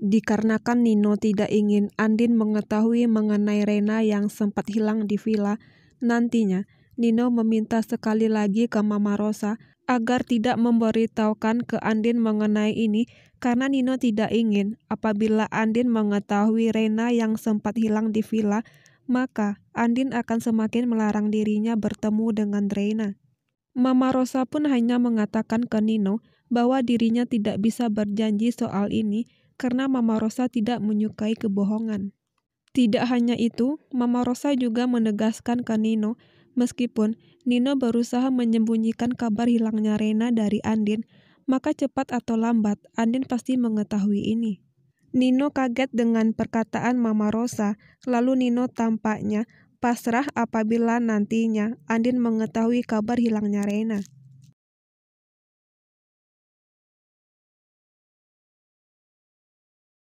Dikarenakan Nino tidak ingin Andin mengetahui mengenai Rena yang sempat hilang di villa, nantinya Nino meminta sekali lagi ke Mama Rosa agar tidak memberitahukan ke Andin mengenai ini karena Nino tidak ingin apabila Andin mengetahui Rena yang sempat hilang di villa, maka Andin akan semakin melarang dirinya bertemu dengan Rena. Mama Rosa pun hanya mengatakan ke Nino bahwa dirinya tidak bisa berjanji soal ini karena Mama Rosa tidak menyukai kebohongan. Tidak hanya itu, Mama Rosa juga menegaskan ke Nino, meskipun Nino berusaha menyembunyikan kabar hilangnya Rena dari Andin, maka cepat atau lambat Andin pasti mengetahui ini. Nino kaget dengan perkataan Mama Rosa, lalu Nino tampaknya pasrah apabila nantinya Andin mengetahui kabar hilangnya Rena.